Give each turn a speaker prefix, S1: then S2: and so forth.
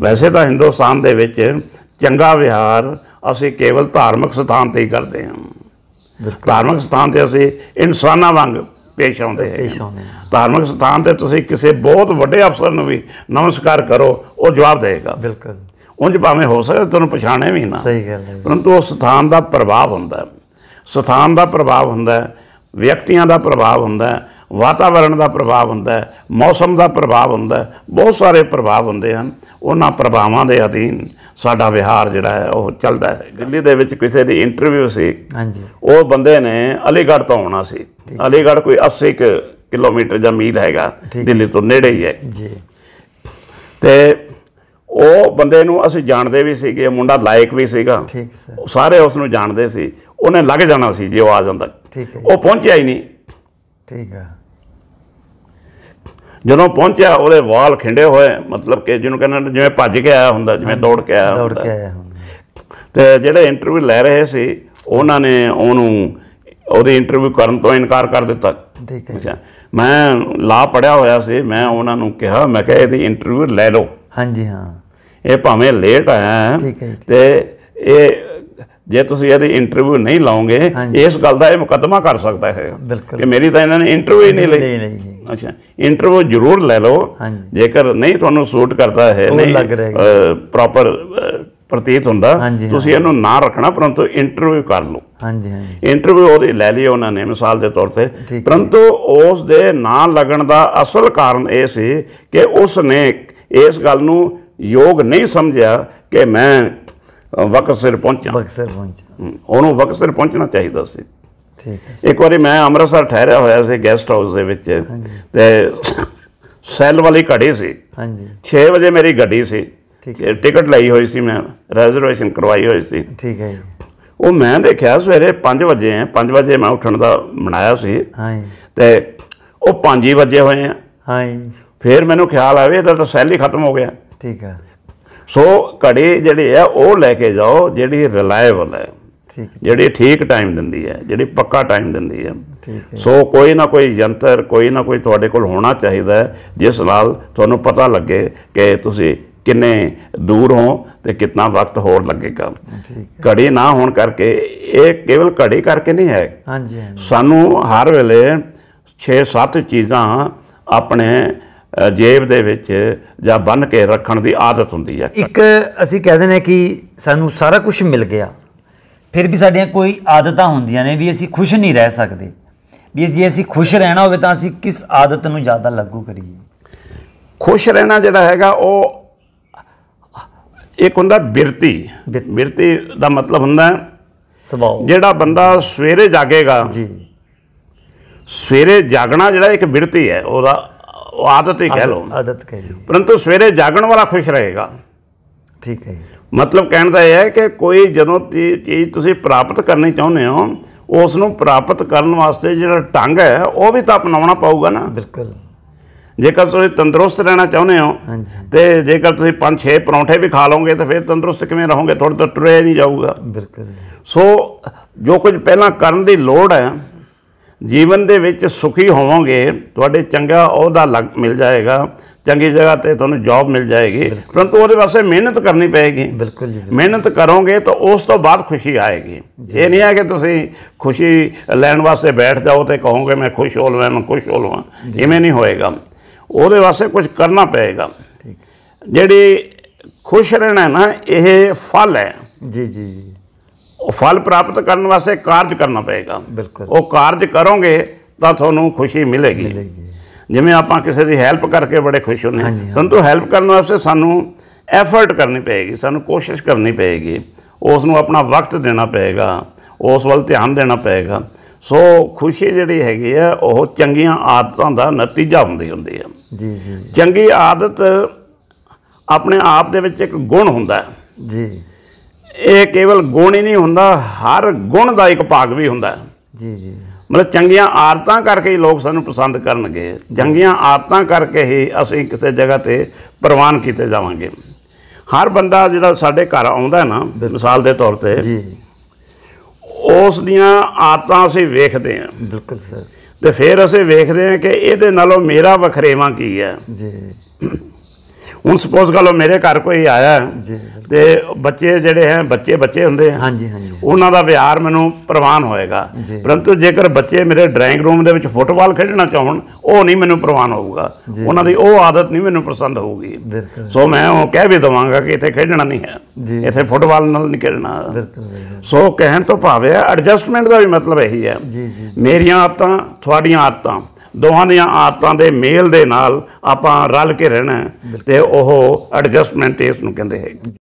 S1: ਵੈਸੇ ਤਾਂ ਹਿੰਦੁਸਤਾਨ ਦੇ ਵਿੱਚ ਚੰਗਾ ਵਿਹਾਰ ਅਸੀਂ ਕੇਵਲ ਧਾਰਮਿਕ ਸਥਾਨ ਤੇ ਹੀ ਕਰਦੇ ਹਾਂ ਧਾਰਮਿਕ ਸਥਾਨ ਤੇ ਅਸੀਂ ਇਨਸਾਨਾਂ ਵਾਂਗ ਪੇਸ਼ ਆਉਂਦੇ ਹਾਂ ਧਾਰਮਿਕ ਸਥਾਨ ਤੇ ਤੁਸੀਂ ਕਿਸੇ ਬਹੁਤ ਵੱਡੇ ਅਫਸਰ ਨੂੰ ਵੀ ਨਮਸਕਾਰ ਕਰੋ ਉਹ ਜਵਾਬ ਦੇਗਾ ਬਿਲਕੁਲ ਉਂਝ ਭਾਵੇਂ ਹੋ ਸਕਦਾ ਤੁਹਾਨੂੰ ਪਛਾਣੇ ਵੀ ਨਾ ਸਹੀ ਗੱਲ ਹੈ ਪਰੰਤੂ ਉਹ ਸਥਾਨ ਦਾ ਪ੍ਰਭਾਵ ਹੁੰਦਾ ਹੈ ਸਥਾਨ ਦਾ ਪ੍ਰਭਾਵ ਹੁੰਦਾ ਹੈ ਵਿਅਕਤੀਆਂ ਦਾ ਪ੍ਰਭਾਵ ਹੁੰਦਾ ਹੈ ਵਾਤਾਵਰਣ ਦਾ ਪ੍ਰਭਾਵ ਹੁੰਦਾ ਹੈ ਮੌਸਮ ਦਾ ਪ੍ਰਭਾਵ ਹੁੰਦਾ ਹੈ ਬਹੁਤ ਸਾਰੇ ਪ੍ਰਭਾਵ ਹੁੰਦੇ ਹਨ ਉਹਨਾਂ ਪ੍ਰਭਾਵਾਂ ਦੇ ਅਧੀਨ ਸਾਡਾ ਵਿਹਾਰ ਜਿਹੜਾ ਹੈ ਉਹ ਚੱਲਦਾ ਹੈ ਦਿੱਲੀ ਦੇ ਵਿੱਚ ਕਿਸੇ ਦੀ ਇੰਟਰਵਿਊ ਸੀ ਹਾਂਜੀ ਉਹ ਬੰਦੇ ਨੇ ਅਲੀਗੜ ਤੋਂ ਆਉਣਾ ਸੀ ਅਲੀਗੜ ਕੋਈ 80 ਕਿਲੋਮੀਟਰ ਜਾਂ ਮੀਲ ਹੈਗਾ ਦਿੱਲੀ ਤੋਂ ਨੇੜੇ ਹੀ ਹੈ ਜੀ ਤੇ ਉਹ ਬੰਦੇ ਨੂੰ ਅਸੀਂ ਜਾਣਦੇ ਵੀ ਸੀਗੇ ਮੁੰਡਾ ਲਾਇਕ ਵੀ ਸੀਗਾ ਠੀਕ ਸਰ ਸਾਰੇ ਉਸ ਨੂੰ ਜਾਣਦੇ ਸੀ ਉਹਨੇ ਲੱਗ ਜਾਣਾ ਸੀ ਜੇ ਉਹ ਆ ਜਾਂਦਾ ਠੀਕ ਹੈ ਉਹ ਪਹੁੰਚਿਆ ਹੀ ਨਹੀਂ ਠੀਕ ਹੈ ਜਦੋਂ ਪਹੁੰਚਿਆ ਉਹਦੇ ਵਾਲ ਖਿੰਡੇ ਹੋਏ ਮਤਲਬ ਕਿ ਜਿਹਨੂੰ ਕਹਿੰਦੇ ਜਿਵੇਂ ਭੱਜ ਕੇ ਆਇਆ ਹੁੰਦਾ ਜਿਵੇਂ ਦੌੜ ਕੇ ਆਇਆ ਦੌੜ ਕੇ ਆਇਆ ਤੇ ਜਿਹੜੇ ਇੰਟਰਵਿਊ ਲੈ ਰਹੇ ਸੀ ਉਹਨਾਂ ਨੇ ਉਹਨੂੰ ਉਹਦੇ ਇੰਟਰਵਿਊ ਕਰਨ ਤੋਂ ਇਨਕਾਰ ਕਰ ਦਿੱਤਾ ਠੀਕ ਹੈ ਮੈਂ ਲਾ ਪੜਿਆ ਹੋਇਆ ਸੀ ਮੈਂ ਉਹਨਾਂ ਨੂੰ ਕਿਹਾ ਮੈਂ ਕਿਹਾ ਇਹਦੀ ਇੰਟਰਵਿਊ ਲੈ ਲਓ ਹਾਂਜੀ ਹਾਂ ਇਹ ਭਾਵੇਂ ਲੇਟ ਆਇਆ ਤੇ ਇਹ ਜੇ ਤੁਸੀਂ ਇਹਦੀ ਇੰਟਰਵਿਊ ਨਹੀਂ ਲਾਉਂਗੇ ਇਸ ਗੱਲ ਦਾ ਇਹ ਮੁਕੱਦਮਾ ਕਰ ਸਕਦਾ ਹੈ ਕਿ ਮੇਰੀ ਤਾਂ ਇਹਨਾਂ ਨੇ ਇੰਟਰਵਿਊ ਹੀ ਨਹੀਂ ਲਈ ਨਹੀਂ ਨਹੀਂ ਅੱਛਾ ਇੰਟਰਵਿਊ ਜ਼ਰੂਰ ਲੈ ਲਓ ਜੇਕਰ ਨਹੀਂ ਤੁਹਾਨੂੰ ਸੂਟ ਕਰਦਾ ਹੈ ਨਹੀਂ ਪ੍ਰੋਪਰ ਪ੍ਰਤੀਤ ਹੁੰਦਾ ਤੁਸੀਂ ਇਹਨੂੰ ਨਾ ਰੱਖਣਾ ਪਰੰਤੂ ਇੰਟਰਵਿਊ ਕਰ ਲਓ ਹਾਂਜੀ ਹਾਂਜੀ ਇੰਟਰਵਿਊ ਉਹਦੇ ਲੈ ਲਈ ਉਹਨਾਂ ਨੇ ਮਿਸਾਲ ਦੇ ਤੌਰ ਤੇ ਪਰੰਤੂ ਉਸ ਦੇ ਨਾ ਲੱਗਣ ਦਾ ਅਸਲ ਕਾਰਨ ਇਹ ਸੀ ਕਿ ਉਸ ਨੇ ਇਸ ਗੱਲ ਨੂੰ ਯੋਗ ਨਹੀਂ ਸਮਝਿਆ ਕਿ ਮੈਂ ਵਕਤ ਸਿਰ ਪਹੁੰਚਾਂ ਵਕਤ ਸਿਰ ਪਹੁੰਚਾਂ ਉਹਨੂੰ ਵਕਤ ਸਿਰ ਪਹੁੰਚਣਾ ਚਾਹੀਦਾ ਸੀ ਠੀਕ ਇੱਕ ਵਾਰੀ ਮੈਂ ਅੰਮ੍ਰਿਤਸਰ ਠਹਿਰਿਆ ਹੋਇਆ ਸੀ ਗੈਸਟ ਹਾਊਸ ਦੇ ਵਿੱਚ ਤੇ ਸੈੱਲ ਵਾਲੀ ਘੜੀ ਸੀ ਹਾਂਜੀ 6 ਵਜੇ ਮੇਰੀ ਗੱਡੀ ਸੀ ਟਿਕਟ ਲਈ ਹੋਈ ਸੀ ਮੈਂ ਰਿਜ਼ਰਵੇਸ਼ਨ ਕਰਵਾਈ ਹੋਈ ਸੀ ਠੀਕ ਹੈ ਉਹ ਮੈਂ ਦੇਖਿਆ ਸਵੇਰੇ 5 ਵਜੇ ਆ 5 ਵਜੇ ਮੈਂ ਉੱਠਣ ਦਾ ਬਣਾਇਆ ਸੀ ਹਾਂਜੀ ਤੇ ਉਹ 5 ਵਜੇ ਹੋਏ ਆ ਹਾਂਜੀ ਫਿਰ ਮੈਨੂੰ ਖਿਆਲ ਆਵੇ ਇਹਦਾ ਤਾਂ ਸੈੱਲ ਹੀ ਖਤਮ ਹੋ ਗਿਆ ਠੀਕ ਹੈ ਸੋ ਘੜੇ ਜਿਹੜੇ ਆ ਉਹ ਲੈ ਕੇ ਜਾਓ ਜਿਹੜੀ ਰਿਲਾਇਬਲ ਹੈ ਜਿਹੜੀ ਠੀਕ ਟਾਈਮ ਦਿੰਦੀ ਹੈ ਜਿਹੜੀ ਪੱਕਾ ਟਾਈਮ ਦਿੰਦੀ ਹੈ ਸੋ ਕੋਈ ਨਾ ਕੋਈ ਯੰਤਰ ਕੋਈ ਨਾ ਕੋਈ ਤੁਹਾਡੇ ਕੋਲ ਹੋਣਾ ਚਾਹੀਦਾ ਹੈ ਜਿਸ ਨਾਲ ਤੁਹਾਨੂੰ ਪਤਾ ਲੱਗੇ ਕਿ ਤੁਸੀਂ ਕਿੰਨੇ ਦੂਰ ਹੋ ਤੇ ਕਿੰਨਾ ਵਕਤ ਹੋਰ ਲੱਗੇਗਾ ਘੜੀ ਨਾ ਹੋਣ ਕਰਕੇ ਇਹ ਕੇਵਲ ਘੜੀ ਕਰਕੇ ਨਹੀਂ ਹੈ ਹਾਂਜੀ ਸਾਨੂੰ ਹਰ ਵੇਲੇ 6-7 ਚੀਜ਼ਾਂ ਆਪਣੇ ਜੇਬ ਦੇ ਵਿੱਚ ਜਾਂ ਬੰਨ ਕੇ ਰੱਖਣ ਦੀ ਆਦਤ ਹੁੰਦੀ ਹੈ ਇੱਕ ਅਸੀਂ ਕਹਿੰਦੇ ਨੇ ਕਿ ਸਾਨੂੰ ਸਾਰਾ ਕੁਝ ਮਿਲ ਗਿਆ ਫਿਰ ਵੀ ਸਾਡੀਆਂ ਕੋਈ ਆਦਤਾਂ ਹੁੰਦੀਆਂ ਨੇ ਵੀ ਅਸੀਂ ਖੁਸ਼ ਨਹੀਂ ਰਹਿ ਸਕਦੇ ਵੀ ਜੇ ਅਸੀਂ ਖੁਸ਼ ਰਹਿਣਾ ਹੋਵੇ ਤਾਂ ਅਸੀਂ ਕਿਸ ਆਦਤ ਨੂੰ ਜ਼ਿਆਦਾ ਲਾਗੂ ਕਰੀਏ ਖੁਸ਼ ਰਹਿਣਾ ਜਿਹੜਾ ਹੈਗਾ ਉਹ ਇੱਕ ਹੁੰਦਾ ਬਿਰਤੀ ਬਿਰਤੀ ਦਾ ਮਤਲਬ ਹੁੰਦਾ ਸੁਭਾਅ ਜਿਹੜਾ ਬੰਦਾ ਸਵੇਰੇ ਜਾਗੇਗਾ ਜੀ ਸਵੇਰੇ ਜਾਗਣਾ ਜਿਹੜਾ ਇੱਕ ਬਿਰਤੀ ਹੈ ਉਹਦਾ ਆਦਤ ਹੀ ਕਹਿ ਲਓ ਆਦਤ ਕਹਿ ਲਓ ਪਰੰਤੂ ਸਵੇਰੇ ਜਾਗਣ ਵਾਲਾ ਖੁਸ਼ ਰਹੇਗਾ ਠੀਕ ਹੈ ਮਤਲਬ ਕਹਿਣ ਦਾ ਇਹ ਹੈ ਕਿ ਕੋਈ ਜਦੋਂ ਚੀਜ਼ ਤੁਸੀਂ ਪ੍ਰਾਪਤ ਕਰਨੀ ਚਾਹੁੰਦੇ ਹੋ ਉਸ ਨੂੰ ਪ੍ਰਾਪਤ ਕਰਨ ਵਾਸਤੇ ਜਿਹੜਾ ਢੰਗ ਹੈ ਉਹ ਵੀ ਤਾਂ ਅਪਣਾਉਣਾ ਪਊਗਾ ਨਾ ਬਿਲਕੁਲ ਜੇਕਰ ਤੁਸੀਂ ਤੰਦਰੁਸਤ ਰਹਿਣਾ ਚਾਹੁੰਦੇ ਹੋ ਤੇ ਜੇਕਰ ਤੁਸੀਂ 5-6 ਪਰੌਂਠੇ ਵੀ ਖਾ ਲਓਗੇ ਤਾਂ ਫਿਰ ਤੰਦਰੁਸਤ ਕਿਵੇਂ ਰਹੋਗੇ ਥੋੜਾ ਤਾਂ ਟੁਰੇ ਨਹੀਂ ਜਾਊਗਾ ਬਿਲਕੁਲ ਸੋ ਜੋ ਕੁਝ ਪਹਿਲਾਂ ਕਰਨ ਦੀ ਲੋੜ ਹੈ ਜੀਵਨ ਦੇ ਵਿੱਚ ਸੁਖੀ ਹੋਵੋਗੇ ਤੁਹਾਡੇ ਚੰਗਾ ਉਹਦਾ ਮਿਲ ਜਾਏਗਾ ਚੰਗੀ ਜਗ੍ਹਾ ਤੇ ਤੁਹਾਨੂੰ ਜੌਬ ਮਿਲ ਜਾਏਗੀ ਪਰੰਤੂ ਉਹਦੇ ਵਾਸਤੇ ਮਿਹਨਤ ਕਰਨੀ ਪਏਗੀ ਬਿਲਕੁਲ ਜੀ ਮਿਹਨਤ ਕਰੋਗੇ ਤਾਂ ਉਸ ਤੋਂ ਬਾਅਦ ਖੁਸ਼ੀ ਆਏਗੀ ਇਹ ਨਹੀਂ ਹੈ ਕਿ ਤੁਸੀਂ ਖੁਸ਼ੀ ਲੈਣ ਵਾਸਤੇ ਬੈਠ ਜਾਓ ਤੇ ਕਹੋਗੇ ਮੈਂ ਖੁਸ਼ ਹੋ ਲਵਾਂ ਮੈਂ ਖੁਸ਼ ਹੋ ਲਵਾਂ ਇਵੇਂ ਨਹੀਂ ਹੋਏਗਾ ਉਹਦੇ ਵਾਸਤੇ ਕੁਝ ਕਰਨਾ ਪਏਗਾ ਜਿਹੜੀ ਖੁਸ਼ ਰਹਿਣਾ ਨਾ ਇਹ ਫਲ ਹੈ ਜੀ ਜੀ ਜੀ ਉਹ ਫਲ ਪ੍ਰਾਪਤ ਕਰਨ ਵਾਸਤੇ ਕਾਰਜ ਕਰਨਾ ਪਏਗਾ ਬਿਲਕੁਲ ਉਹ ਕਾਰਜ ਕਰੋਗੇ ਤਾਂ ਤੁਹਾਨੂੰ ਖੁਸ਼ੀ ਮਿਲੇਗੀ ਮਿਲੇਗੀ ਜਿਵੇਂ ਆਪਾਂ ਕਿਸੇ ਦੀ ਹੈਲਪ ਕਰਕੇ ਬੜੇ ਖੁਸ਼ ਹੁੰਦੇ ਹਾਂ ਪਰੰਤੂ ਹੈਲਪ ਕਰਨ ਵਾਸਤੇ ਸਾਨੂੰ ਐਫਰਟ ਕਰਨੀ ਪਏਗੀ ਸਾਨੂੰ ਕੋਸ਼ਿਸ਼ ਕਰਨੀ ਪਏਗੀ ਉਸ ਨੂੰ ਆਪਣਾ ਵਕਤ ਦੇਣਾ ਪਏਗਾ ਉਸ ਵੱਲ ਧਿਆਨ ਦੇਣਾ ਪਏਗਾ ਸੋ ਖੁਸ਼ੀ ਜਿਹੜੀ ਹੈਗੀ ਆ ਉਹ ਚੰਗੀਆਂ ਆਦਤਾਂ ਦਾ ਨਤੀਜਾ ਹੁੰਦੀ ਹੁੰਦੀ ਹੈ ਜੀ ਜੀ ਚੰਗੀ ਆਦਤ ਆਪਣੇ ਆਪ ਦੇ ਵਿੱਚ ਇੱਕ ਗੁਣ ਹੁੰਦਾ ਜੀ ਇਹ ਕੇਵਲ ਗੁਣ ਹੀ ਨਹੀਂ ਹੁੰਦਾ ਹਰ ਗੁਣ ਦਾ ਇੱਕ ਭਾਗ ਵੀ ਹੁੰਦਾ ਜੀ ਜੀ ਮਤਲਬ ਚੰਗੀਆਂ ਆਰਤਾਂ ਕਰਕੇ ਹੀ ਲੋਕ ਸਾਨੂੰ ਪਸੰਦ ਕਰਨਗੇ ਚੰਗੀਆਂ ਆਰਤਾਂ ਕਰਕੇ ਹੀ ਅਸੀਂ ਕਿਸੇ ਜਗ੍ਹਾ ਤੇ ਪ੍ਰਵਾਨ ਕੀਤੇ ਜਾਵਾਂਗੇ ਹਰ ਬੰਦਾ ਜਿਹੜਾ ਸਾਡੇ ਘਰ ਆਉਂਦਾ ਨਾ ਮਿਸਾਲ ਦੇ ਤੌਰ ਤੇ ਜੀ ਉਸ ਦੀਆਂ ਆਤਾਂ ਅਸੀਂ ਵੇਖਦੇ ਹਾਂ ਬਿਲਕੁਲ ਸਰ ਤੇ ਫਿਰ ਅਸੀਂ ਵੇਖਦੇ ਹਾਂ ਕਿ ਇਹਦੇ ਨਾਲੋਂ ਮੇਰਾ ਵਖਰੇਵਾ ਕੀ ਹੈ ਜੀ ਹੁਣ ਸਪੋਜ਼ ਕਰ ਲਓ ਮੇਰੇ ਘਰ ਕੋਈ ਆਇਆ ਜੀ ਤੇ ਬੱਚੇ ਜਿਹੜੇ ਹੈ ਬੱਚੇ ਬੱਚੇ ਹੁੰਦੇ ਆ ਹਾਂਜੀ ਹਾਂਜੀ ਉਹਨਾਂ ਦਾ ਵਿਹਾਰ ਮੈਨੂੰ ਪ੍ਰਵਾਨ ਹੋਏਗਾ ਪਰੰਤੂ ਜੇਕਰ ਬੱਚੇ ਮੇਰੇ ਡਰਾਇੰਗ ਰੂਮ ਦੇ ਵਿੱਚ ਫੁੱਟਬਾਲ ਖੇਡਣਾ ਚਾਹਣ ਉਹ ਨਹੀਂ ਮੈਨੂੰ ਪ੍ਰਵਾਨ ਹੋਊਗਾ ਉਹਨਾਂ ਦੀ ਉਹ ਆਦਤ ਨਹੀਂ ਮੈਨੂੰ ਪਸੰਦ ਹੋਊਗੀ ਸੋ ਮੈਂ ਉਹ ਕਹਿ ਵੀ ਦਵਾਂਗਾ ਕਿ ਇੱਥੇ ਖੇਡਣਾ ਨਹੀਂ ਹੈ ਇੱਥੇ ਫੁੱਟਬਾਲ ਨਾਲ ਨਹੀਂ ਖੇਡਣਾ ਸੋ ਕਹਿਣ ਤੋਂ ਭਾਵੇਂ ਐਡਜਸਟਮੈਂਟ ਦਾ ਵੀ ਮਤਲਬ ਇਹੀ ਹੈ ਮੇਰੀਆਂ ਆਦਤਾਂ ਤੁਹਾਡੀਆਂ ਆਦਤਾਂ ਦੋਹਾਂ ਦੀਆਂ ਆਦਤਾਂ ਦੇ ਮੇਲ ਦੇ ਨਾਲ ਆਪਾਂ ਰਲ ਕੇ ਰਹਿਣਾ ਤੇ ਉਹ ਐਡਜਸਟਮੈਂਟ ਇਸ ਨੂੰ ਕਹਿੰਦੇ ਹੈ